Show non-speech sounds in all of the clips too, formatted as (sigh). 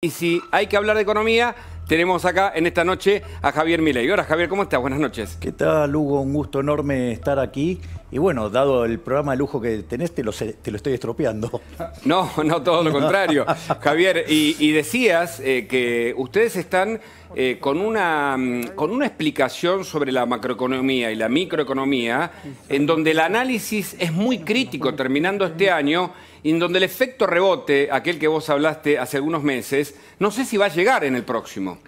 Y si hay que hablar de economía, tenemos acá en esta noche a Javier Milei. Hola Javier, ¿cómo estás? Buenas noches. ¿Qué tal, Hugo? Un gusto enorme estar aquí. Y bueno, dado el programa de lujo que tenés, te lo, estoy estropeando. (laughs) No, no, todo lo contrario. Javier, y, decías eh, que ustedes están eh, con, una, mm, con una explicación sobre la macroeconomía y la microeconomía, en donde el análisis es muy crítico terminando este año y en donde el efecto rebote, aquel que vos hablaste hace algunos meses, no sé si va a llegar en el próximo.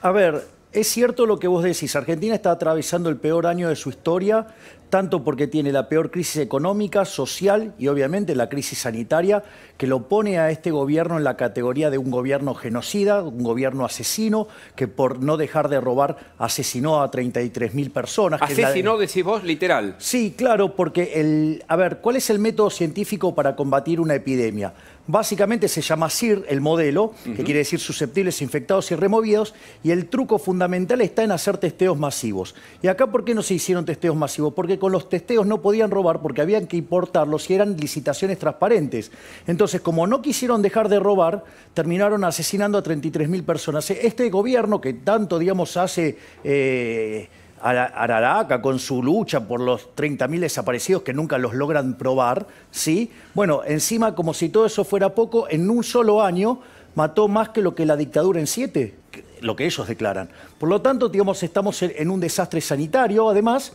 A ver, es cierto lo que vos decís, Argentina está atravesando el peor año de su historia, tanto porque tiene la peor crisis económica, social y obviamente la crisis sanitaria, que lo pone a este gobierno en la categoría de un gobierno genocida, un gobierno asesino, que por no dejar de robar asesinó a 33.000 personas. ¿Asesinó, decís vos, literal? Sí, claro, porque el... A ver, ¿cuál es el método científico para combatir una epidemia? Básicamente se llama SIR, el modelo, que quiere decir susceptibles, infectados y removidos, y el truco fundamental está en hacer testeos masivos. ¿Y acá por qué no se hicieron testeos masivos? Porque con los testeos no podían robar porque habían que importarlos y eran licitaciones transparentes. Entonces, como no quisieron dejar de robar, terminaron asesinando a 33.000 personas. Este gobierno que tanto, digamos, hace... Eh, Araraca con su lucha por los 30.000 desaparecidos que nunca los logran probar, ¿sí? Bueno, encima, como si todo eso fuera poco, en un solo año mató más que lo que la dictadura en siete, lo que ellos declaran. Por lo tanto, digamos, estamos en un desastre sanitario, además.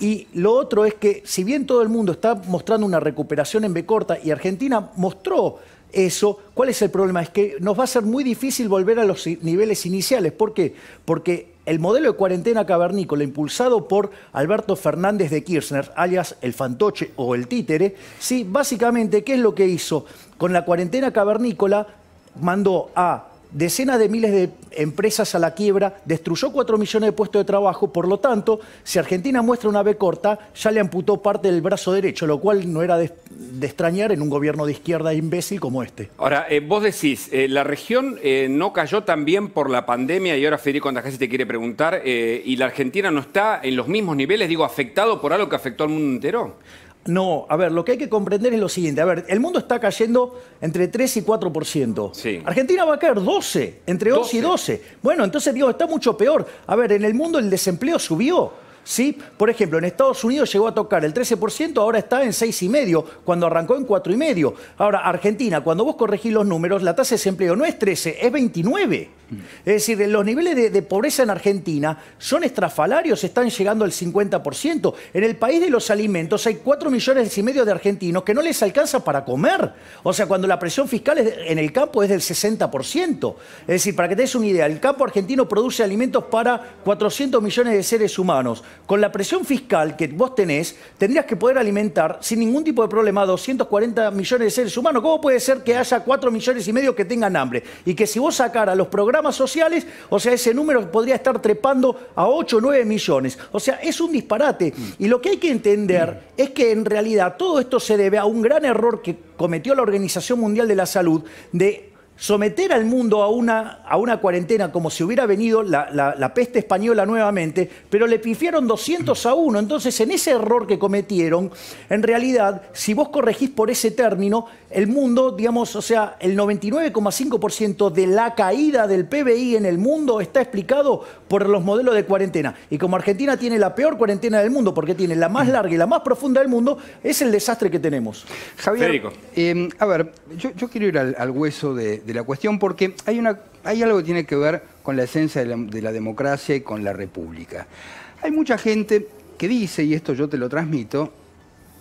Y lo otro es que, si bien todo el mundo está mostrando una recuperación en B corta y Argentina mostró eso, ¿cuál es el problema? Es que nos va a ser muy difícil volver a los niveles iniciales. ¿Por qué? Porque el modelo de cuarentena cavernícola impulsado por Alberto Fernández de Kirchner, alias el fantoche o el títere, sí, básicamente, ¿qué es lo que hizo? Con la cuarentena cavernícola mandó a decenas de miles de empresas a la quiebra, destruyó 4 millones de puestos de trabajo, por lo tanto, si Argentina muestra una B corta, ya le amputó parte del brazo derecho, lo cual no era de, extrañar en un gobierno de izquierda imbécil como este. Ahora, eh, vos decís, eh, la región eh, no cayó tan bien por la pandemia, y ahora Federico Andajasi te quiere preguntar, ¿y la Argentina no está en los mismos niveles, digo, afectado por algo que afectó al mundo entero? No, a ver, lo que hay que comprender es lo siguiente. A ver, el mundo está cayendo entre 3 y 4%. Sí. Argentina va a caer 12, entre 11 y 12. Bueno, entonces digo, está mucho peor. A ver, en el mundo el desempleo subió. ¿Sí? Por ejemplo, en Estados Unidos llegó a tocar el 13%, ahora está en 6,5%, cuando arrancó en 4,5%. Ahora, Argentina, cuando vos corregís los números, la tasa de desempleo no es 13, es 29. Mm. Es decir, los niveles de, pobreza en Argentina son estrafalarios, están llegando al 50%. En el país de los alimentos hay 4 millones y medio de argentinos que no les alcanza para comer. O sea, cuando la presión fiscal en el campo es del 60%. Es decir, para que te des una idea, el campo argentino produce alimentos para 400 millones de seres humanos. Con la presión fiscal que vos tenés, tendrías que poder alimentar sin ningún tipo de problema a 240 millones de seres humanos. ¿Cómo puede ser que haya 4 millones y medio que tengan hambre? Y que si vos sacara los programas sociales, o sea, ese número podría estar trepando a 8 o 9 millones. O sea, es un disparate. Y lo que hay que entender es que en realidad todo esto se debe a un gran error que cometió la Organización Mundial de la Salud de someter al mundo a una, cuarentena como si hubiera venido la, peste española nuevamente, pero le pifiaron 200 a 1. Entonces, en ese error que cometieron, en realidad, si vos corregís por ese término, el mundo, digamos, o sea, el 99,5% de la caída del PBI en el mundo está explicado por los modelos de cuarentena. Y como Argentina tiene la peor cuarentena del mundo, porque tiene la más larga y la más profunda del mundo, es el desastre que tenemos. Javier, eh, a ver, yo, quiero ir al, hueso de la cuestión porque hay, una, hay algo que tiene que ver con la esencia de la, democracia y con la república. Hay mucha gente que dice, y esto yo te lo transmito,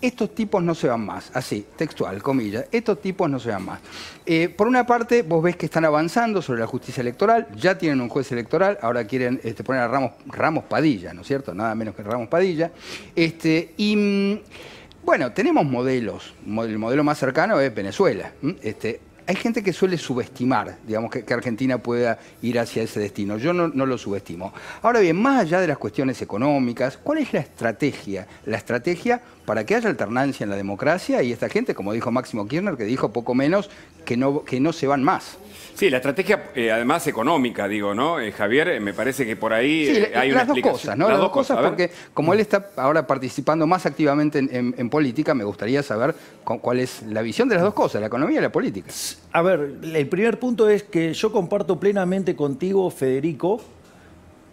estos tipos no se van más, así, textual, comillas, estos tipos no se van más. Eh, por una parte, vos ves que están avanzando sobre la justicia electoral, ya tienen un juez electoral, ahora quieren este, poner a Ramos, Ramos Padilla, ¿no es cierto? Nada menos que Ramos Padilla. Este, y mm, bueno, tenemos modelos, el modelo más cercano es Venezuela. Este, hay gente que suele subestimar, digamos, que, Argentina pueda ir hacia ese destino. Yo no, no lo subestimo. Ahora bien, más allá de las cuestiones económicas, ¿cuál es la estrategia? La estrategia para que haya alternancia en la democracia y esta gente, como dijo Máximo Kirchner, que dijo poco menos que no, que no se van más. Sí, la estrategia eh, además económica, digo, ¿no? Eh, Javier, eh, me parece que por ahí hay unas dos cosas, ¿no? Las, dos cosas, porque como él está ahora participando más activamente en, política, me gustaría saber cuál es la visión de las dos cosas, la economía y la política. A ver, el primer punto es que yo comparto plenamente contigo, Federico,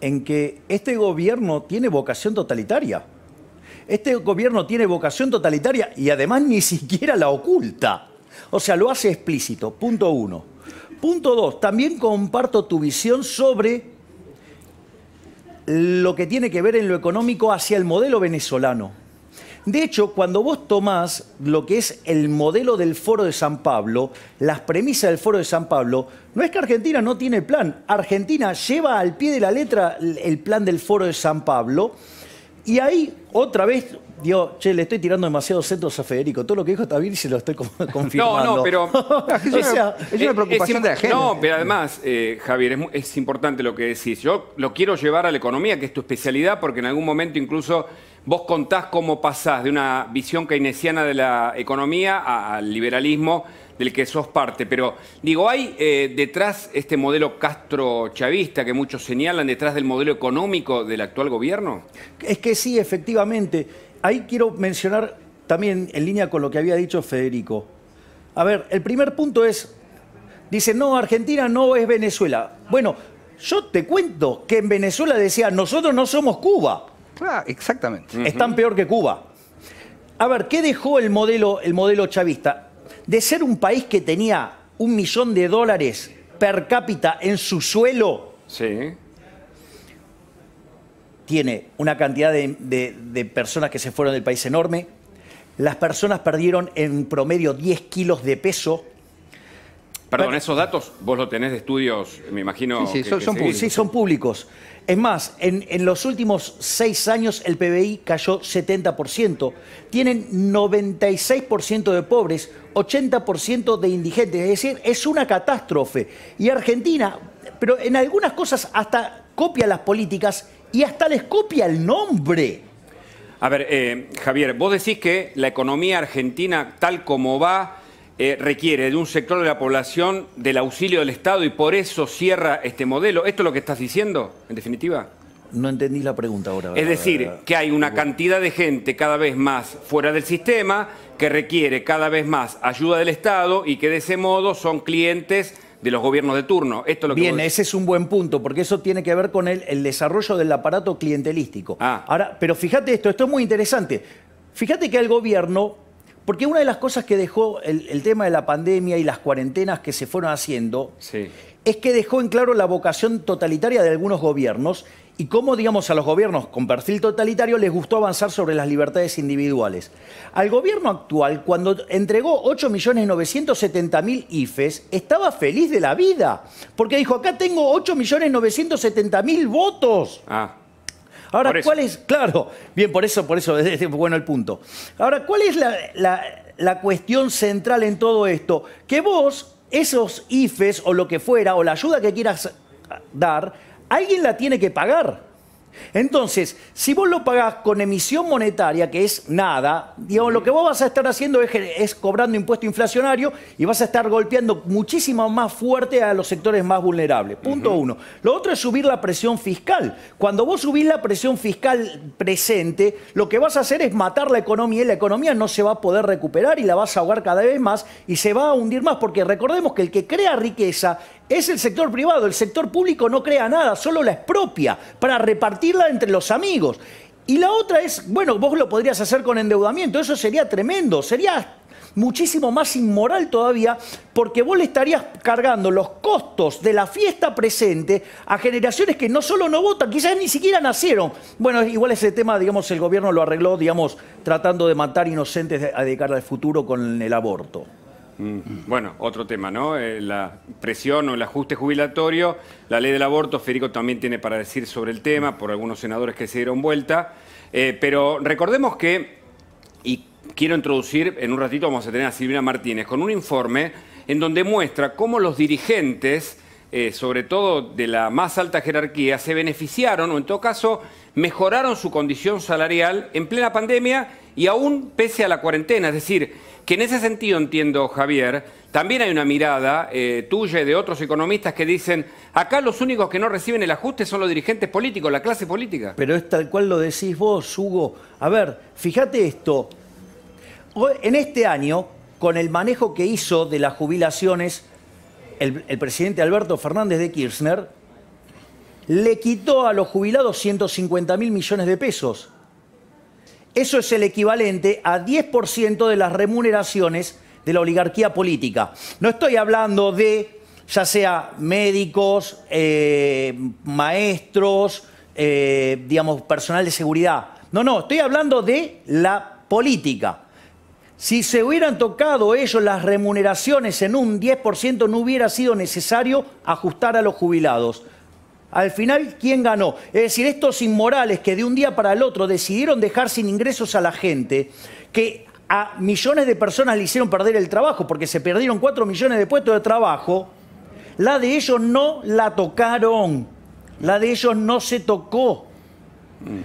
en que este gobierno tiene vocación totalitaria. Este gobierno tiene vocación totalitaria y además ni siquiera la oculta. O sea, lo hace explícito, punto uno. Punto dos, también comparto tu visión sobre lo que tiene que ver en lo económico hacia el modelo venezolano. De hecho, cuando vos tomás lo que es el modelo del Foro de San Pablo, las premisas del Foro de San Pablo, no es que Argentina no tiene plan. Argentina lleva al pie de la letra el plan del Foro de San Pablo y ahí, otra vez, le estoy tirando demasiados centros a Federico. Todo lo que dijo está se lo estoy confirmando. (laughs) No, no, pero... (laughs) es, una, eh, preocupación de la gente. No, pero además, eh, Javier, es, importante lo que decís. Yo lo quiero llevar a la economía, que es tu especialidad, porque en algún momento incluso vos contás cómo pasás de una visión keynesiana de la economía al liberalismo del que sos parte. Pero digo, hay eh, detrás este modelo castro-chavista que muchos señalan, detrás del modelo económico del actual gobierno. Es que sí, efectivamente ahí quiero mencionar también en línea con lo que había dicho Federico. A ver, el primer punto es, dice, no, Argentina no es Venezuela. Bueno, yo te cuento que en Venezuela decía, nosotros no somos Cuba. Claro, ah, exactamente. Están peor que Cuba. A ver, ¿qué dejó el modelo, el modelo chavista? De ser un país que tenía un millón de dólares per cápita en su suelo, sí tiene una cantidad de, personas que se fueron del país enorme, las personas perdieron en promedio 10 kilos de peso, Perdón, esos datos vos lo tenés de estudios, me imagino. Sí, son, públicos. Es más, en, en, los últimos seis años el PBI cayó 70%. Tienen 96% de pobres, 80% de indigentes. Es decir, es una catástrofe. Y Argentina, pero en algunas cosas hasta copia las políticas y hasta les copia el nombre. A ver, eh, Javier, vos decís que la economía argentina tal como va eh, requiere de un sector de la población del auxilio del Estado y por eso cierra este modelo. ¿Esto es lo que estás diciendo, en definitiva? No entendí la pregunta ahora. Es decir, que hay una cantidad de gente cada vez más fuera del sistema que requiere cada vez más ayuda del Estado y que de ese modo son clientes de los gobiernos de turno. Esto Bien, ese es un buen punto, porque eso tiene que ver con el, el desarrollo del aparato clientelístico. Ah. Ahora, pero fíjate esto, esto es muy interesante. Fíjate que el gobierno, porque una de las cosas que dejó el, el tema de la pandemia y las cuarentenas que se fueron haciendo, sí es que dejó en claro la vocación totalitaria de algunos gobiernos y cómo, digamos, a los gobiernos con perfil totalitario les gustó avanzar sobre las libertades individuales. Al gobierno actual, cuando entregó 8.970.000 IFES, e estaba feliz de la vida, porque dijo, acá tengo 8.970.000 votos. Ah. Ahora, ¿cuál es? Claro, bien, por eso, por eso, (laughs) bueno el punto. Ahora, ¿cuál es la, la cuestión central en todo esto? Que vos, esos IFES o lo que fuera, o la ayuda que quieras dar, alguien la tiene que pagar. Entonces, si vos lo pagás con emisión monetaria, que es nada, digamos, lo que vos vas a estar haciendo es, cobrando impuesto inflacionario y vas a estar golpeando muchísimo más fuerte a los sectores más vulnerables. Punto uno. Lo otro es subir la presión fiscal. Cuando vos subís la presión fiscal presente, lo que vas a hacer es matar la economía y la economía no se va a poder recuperar y la vas a ahogar cada vez más y se va a hundir más, porque recordemos que el que crea riqueza es el sector privado, el sector público no crea nada, solo la es propia para repartirla entre los amigos. Y la otra es, bueno, vos lo podrías hacer con endeudamiento, eso sería tremendo, sería muchísimo más inmoral todavía, porque vos le estarías cargando los costos de la fiesta presente a generaciones que no solo no votan, quizás ni siquiera nacieron. Bueno, igual ese tema, digamos, el gobierno lo arregló, digamos, tratando de matar inocentes a dedicar al futuro con el aborto. Mm. Bueno, otro tema, ¿no? Eh, la presión o el ajuste jubilatorio, la ley del aborto, Federico también tiene para decir sobre el tema, por algunos senadores que se dieron vuelta, eh, pero recordemos que, y quiero introducir, en un ratito vamos a tener a Silvina Martínez, con un informe en donde muestra cómo los dirigentes, eh, sobre todo de la más alta jerarquía, se beneficiaron o en todo caso mejoraron su condición salarial en plena pandemia y aún pese a la cuarentena. Es decir, que en ese sentido entiendo, Javier, también hay una mirada eh, tuya y de otros economistas que dicen, acá los únicos que no reciben el ajuste son los dirigentes políticos, la clase política. Pero es tal cual lo decís vos, Hugo. A ver, fíjate esto. En este año, con el manejo que hizo de las jubilaciones, el, el presidente Alberto Fernández de Kirchner le quitó a los jubilados 150 mil millones de pesos. Eso es el equivalente a 10% de las remuneraciones de la oligarquía política. No estoy hablando de, ya sea médicos, eh, maestros, eh, digamos, personal de seguridad. No, no, estoy hablando de la política. Si se hubieran tocado ellos las remuneraciones en un 10%, no hubiera sido necesario ajustar a los jubilados. Al final, ¿quién ganó? Es decir, estos inmorales que de un día para el otro decidieron dejar sin ingresos a la gente, que a millones de personas le hicieron perder el trabajo porque se perdieron 4 millones de puestos de trabajo, la de ellos no la tocaron, la de ellos no se tocó.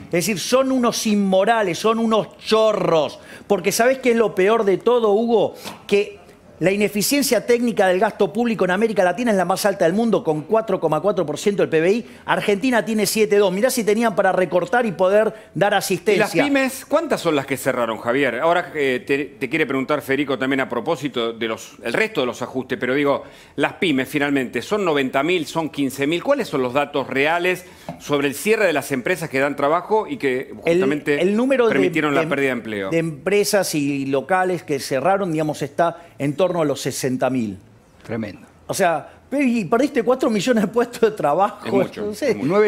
Es decir, son unos inmorales, son unos chorros, porque ¿sabes qué es lo peor de todo, Hugo? Que la ineficiencia técnica del gasto público en América Latina es la más alta del mundo, con 4,4% del PBI. Argentina tiene 7,2%. Mirá si tenían para recortar y poder dar asistencia. ¿Y las pymes? ¿Cuántas son las que cerraron, Javier? Ahora eh, te, quiere preguntar Federico también a propósito del resto de los ajustes, pero digo, las pymes finalmente, ¿son 90.000, son 15.000? ¿Cuáles son los datos reales sobre el cierre de las empresas que dan trabajo y que justamente permitieron la em- pérdida de empleo? De empresas y locales que cerraron, digamos, está en torno a los 60 mil. Tremendo. O sea, Peggy, perdiste 4 millones de puestos de trabajo. Es mucho,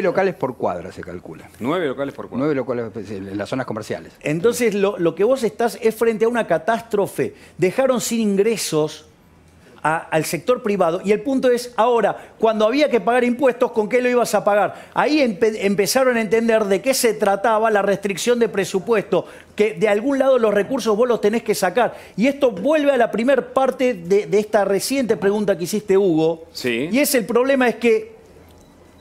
locales por cuadra se calcula. 9 locales por cuadra. Nueve locales pues, en las zonas comerciales. Entonces, lo, lo que vos estás es frente a una catástrofe. Dejaron sin ingresos al sector privado. Y el punto es, ahora, cuando había que pagar impuestos, ¿con qué lo ibas a pagar? Ahí empezaron a entender de qué se trataba la restricción de presupuesto, que de algún lado los recursos vos los tenés que sacar. Y esto vuelve a la primera parte de, de esta reciente pregunta que hiciste, Hugo. Sí. Y es el problema es que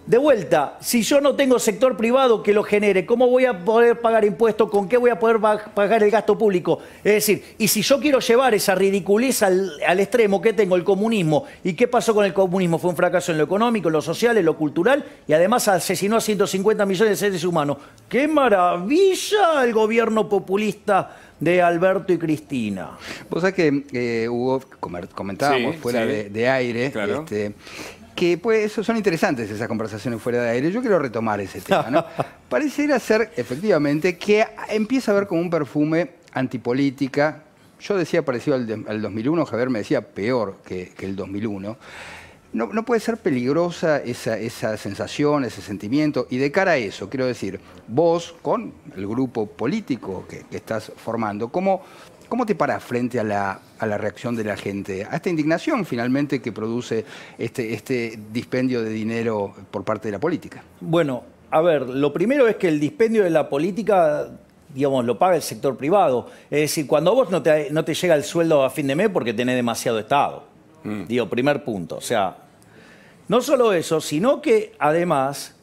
de vuelta, si yo no tengo sector privado que lo genere, ¿cómo voy a poder pagar impuestos? ¿Con qué voy a poder pagar el gasto público? Es decir, y si yo quiero llevar esa ridiculez al, extremo ¿qué tengo el comunismo, ¿y qué pasó con el comunismo? Fue un fracaso en lo económico, en lo social, en lo cultural, y además asesinó a 150 millones de seres humanos. ¡Qué maravilla el gobierno populista de Alberto y Cristina. Vos sabés que, eh, Hugo, comentábamos fuera De, aire, claro. Este, que pues, son interesantes esas conversaciones fuera de aire. Yo quiero retomar ese tema. ¿no? (laughs) Pareciera ser, efectivamente, que empieza a haber como un perfume antipolítica. Yo decía parecido al, 2001, Javier me decía peor que, el 2001. No, puede ser peligrosa esa, sensación, ese sentimiento. Y de cara a eso, quiero decir, vos con el grupo político que, que estás formando, ¿cómo ¿Cómo te paras frente a la, reacción de la gente, a esta indignación finalmente que produce este, este dispendio de dinero por parte de la política? Bueno, a ver, lo primero es que el dispendio de la política digamos, lo paga el sector privado. Es decir, cuando vos no te, llega el sueldo a fin de mes porque tenés demasiado Estado. Mm. Digo, primer punto. O sea, no solo eso, sino que además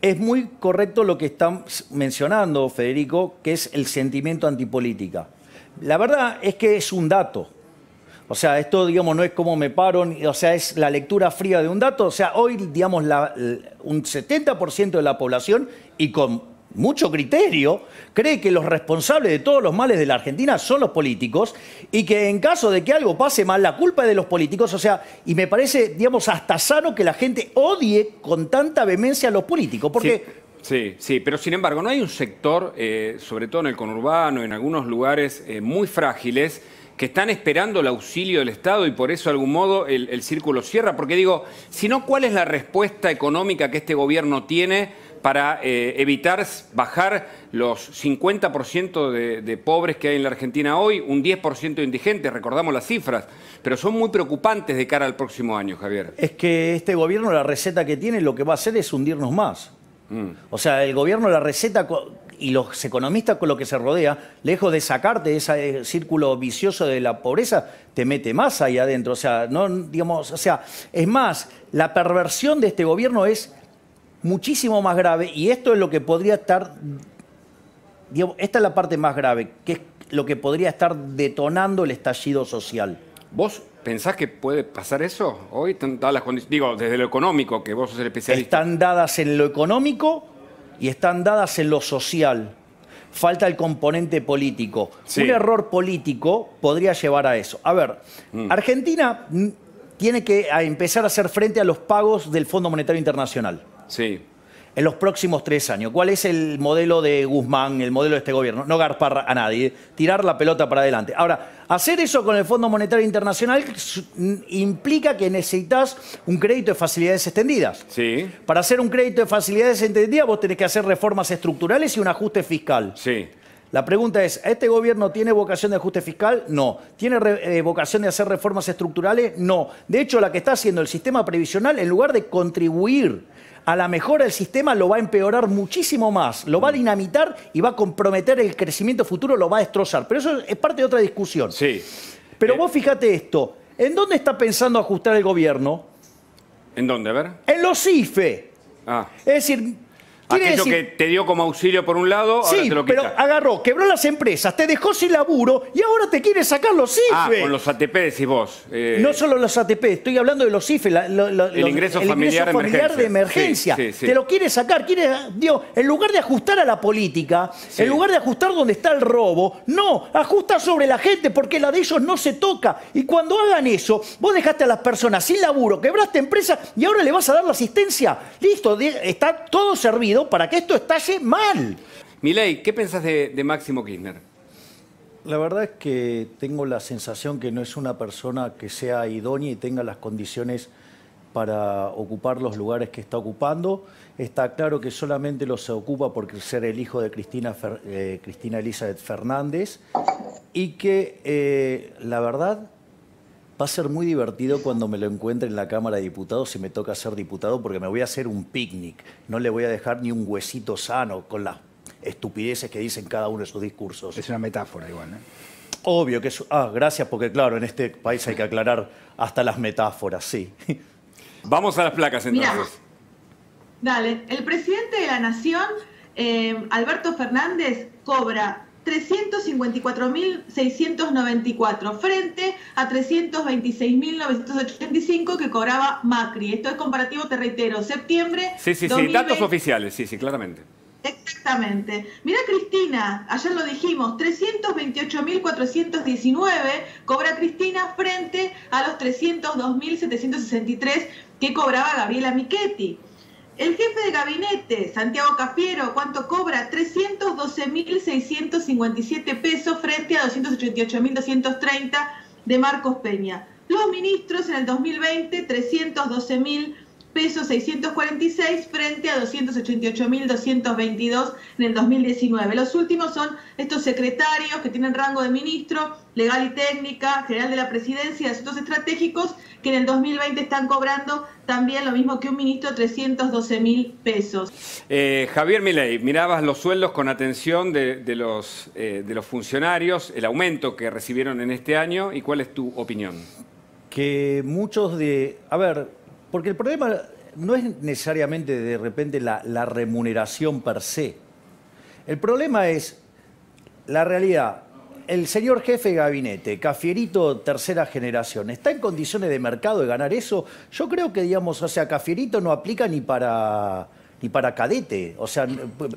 es muy correcto lo que están mencionando, Federico, que es el sentimiento antipolítica. La verdad es que es un dato. O sea, esto, digamos, no es como me paro, o sea, es la lectura fría de un dato. O sea, hoy, digamos, la, un 70% de la población, y con mucho criterio, cree que los responsables de todos los males de la Argentina son los políticos y que en caso de que algo pase mal, la culpa es de los políticos. O sea, y me parece, digamos, hasta sano que la gente odie con tanta vehemencia a los políticos, porque... Sí, sí, pero sin embargo, ¿no hay un sector, eh, sobre todo en el conurbano, en algunos lugares eh, muy frágiles, que están esperando el auxilio del Estado y por eso de algún modo el, círculo cierra? Porque digo, si no, ¿cuál es la respuesta económica que este gobierno tiene para eh, evitar bajar los 50% de, de, pobres que hay en la Argentina hoy, un 10% de indigentes, recordamos las cifras, pero son muy preocupantes de cara al próximo año, Javier. Es que este gobierno, la receta que tiene, lo que va a hacer es hundirnos más. Mm. O sea, el gobierno la receta y los economistas con lo que se rodea, lejos de sacarte de ese eh, círculo vicioso de la pobreza, te mete más ahí adentro. O sea, no, digamos, o sea, es más, la perversión de este gobierno es muchísimo más grave y esto es lo que podría estar, esta es la parte más grave, que es lo que podría estar detonando el estallido social. ¿Vos pensás que puede pasar eso? Hoy están dadas las digo, desde lo económico, que vos sos el especialista. Están dadas en lo económico y están dadas en lo social. Falta el componente político. Un error político podría llevar a eso. A ver, mm. Argentina mm, tiene que empezar a hacer frente a los pagos del Fondo Monetario Internacional. Sí en los próximos tres años. ¿Cuál es el modelo de Guzmán, el modelo de este gobierno? No garpar a nadie, tirar la pelota para adelante. Ahora, hacer eso con el Fondo Monetario Internacional implica que necesitas un crédito de facilidades extendidas. Sí. Para hacer un crédito de facilidades extendidas vos tenés que hacer reformas estructurales y un ajuste fiscal. Sí. La pregunta es, ¿este gobierno tiene vocación de ajuste fiscal? No. ¿Tiene eh, vocación de hacer reformas estructurales? No. De hecho, la que está haciendo el sistema previsional, en lugar de contribuir a la mejora el sistema lo va a empeorar muchísimo más, lo va a mm. dinamitar y va a comprometer el crecimiento futuro, lo va a destrozar. Pero eso es parte de otra discusión. Sí. Pero eh. vos fíjate esto, ¿en dónde está pensando ajustar el gobierno? ¿En dónde? A ver. En los IFE. Ah. Es decir, Aquello que te dio como auxilio por un lado, ahora te lo quita. pero agarró, quebró las empresas, te dejó sin laburo y ahora te quiere sacar los ah, IFE. Ah, con los ATP decís vos. Eh. No solo los ATP, estoy hablando de los IFE. el, ingreso familiar, de emergencia. te lo quiere sacar, quiere, en lugar de ajustar a la política, en lugar de ajustar donde está el robo, no, ajusta sobre la gente porque la de ellos no se toca. Y cuando hagan eso, vos dejaste a las personas sin laburo, quebraste empresas y ahora le vas a dar la asistencia. Listo, está todo servido para que esto estalle mal. Milei, ¿qué pensás de, Máximo Kirchner? La verdad es que tengo la sensación que no es una persona que sea idónea y tenga las condiciones para ocupar los lugares que está ocupando. Está claro que solamente los se ocupa por ser el hijo de Cristina, eh, Cristina Elizabeth Fernández y que eh, la verdad Va a ser muy divertido cuando me lo encuentre en la Cámara de Diputados si me toca ser diputado, porque me voy a hacer un picnic. No le voy a dejar ni un huesito sano con las estupideces que dicen cada uno de sus discursos. Es una metáfora igual, ¿eh? Obvio que es... Ah, gracias, porque claro, en este país hay que aclarar hasta las metáforas, sí. (laughs) Vamos a las placas entonces. dale, el presidente de la Nación, eh, Alberto Fernández, cobra 354.694 frente a 326.985 que cobraba Macri. Esto es comparativo, te reitero, septiembre. Sí, sí, sí, datos oficiales, sí, sí, claramente. Exactamente. Mira Cristina, ayer lo dijimos, 328.419 cobra Cristina frente a los 302.763 que cobraba Gabriela Michetti. El jefe de gabinete, Santiago Cafiero, ¿cuánto cobra? 312.657 pesos frente a 288.230 de Marcos Peña. Los ministros en el 2020, 312.000 pesos 646 frente a 288.222 en el 2019. Los últimos son estos secretarios que tienen rango de ministro, legal y técnica, general de la presidencia, de asuntos estratégicos, que en el 2020 están cobrando también lo mismo que un ministro, 312.000 pesos. Eh, Javier Milei, mirabas los sueldos con atención de, los, eh, de los funcionarios, el aumento que recibieron en este año, ¿y cuál es tu opinión? Que muchos de... A ver, porque el problema no es necesariamente de repente la, remuneración per se. El problema es la realidad. El señor jefe de gabinete, Cafierito tercera generación, ¿está en condiciones de mercado de ganar eso? Yo creo que, digamos, o sea, Cafierito no aplica ni para y para cadete. O sea,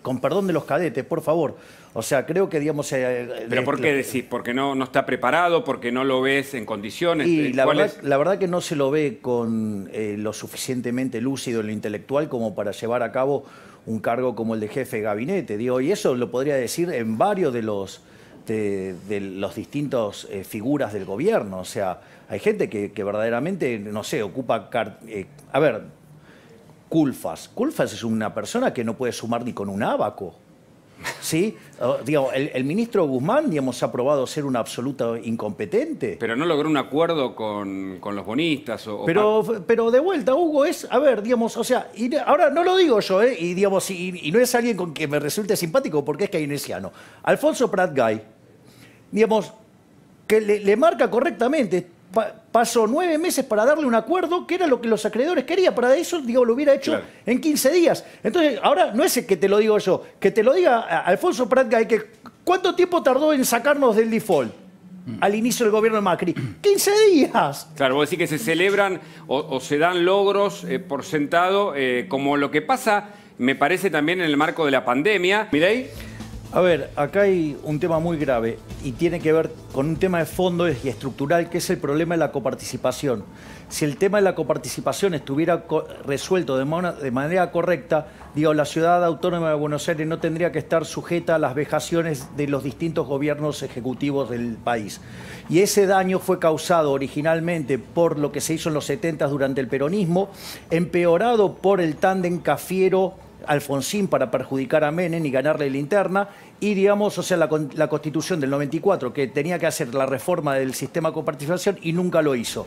con perdón de los cadetes, por favor. O sea, creo que, digamos... Eh, ¿Pero por qué decís? ¿Porque no, no está preparado? ¿Porque no lo ves en condiciones? Y eh, la verdad, que no se lo ve con eh, lo suficientemente lúcido en lo intelectual como para llevar a cabo un cargo como el de jefe de gabinete. Digo, y eso lo podría decir en varios de los... De, los distintos figuras del gobierno. O sea, hay gente que, verdaderamente, no sé, ocupa... a ver, Culfas. Culfas es una persona que no puede sumar ni con un abaco. ¿Sí? digo, el, ministro Guzmán, digamos, ha probado ser un absoluto incompetente. Pero no logró un acuerdo con, los bonistas. pero, pero de vuelta, Hugo, es, a ver, digamos, o sea, ahora no lo digo yo, eh, y, digamos, y, no es alguien con quien me resulte simpático porque es que keynesiano. Alfonso Pratgay, digamos, que le marca correctamente pasó nueve meses para darle un acuerdo que era lo que los acreedores querían. Para eso, digo, lo hubiera hecho en 15 días. Entonces, ahora no es que te lo digo yo, que te lo diga Alfonso Prat que ¿cuánto tiempo tardó en sacarnos del default? Mm. al inicio del gobierno de Macri. ¡15 (clears throat) días! Claro, vos decís que se celebran o, se dan logros eh, por sentado, eh, como lo que pasa, me parece, también en el marco de la pandemia. ahí a ver, acá hay un tema muy grave y tiene que ver con un tema de fondo y estructural que es el problema de la coparticipación. Si el tema de la coparticipación estuviera resuelto de, manera correcta, digo, la ciudad autónoma de Buenos Aires no tendría que estar sujeta a las vejaciones de los distintos gobiernos ejecutivos del país. Y ese daño fue causado originalmente por lo que se hizo en los 70 durante el peronismo, empeorado por el tándem cafiero Alfonsín para perjudicar a Menem y ganarle la interna, y digamos, o sea, la, constitución del 94, que tenía que hacer la reforma del sistema de coparticipación y nunca lo hizo.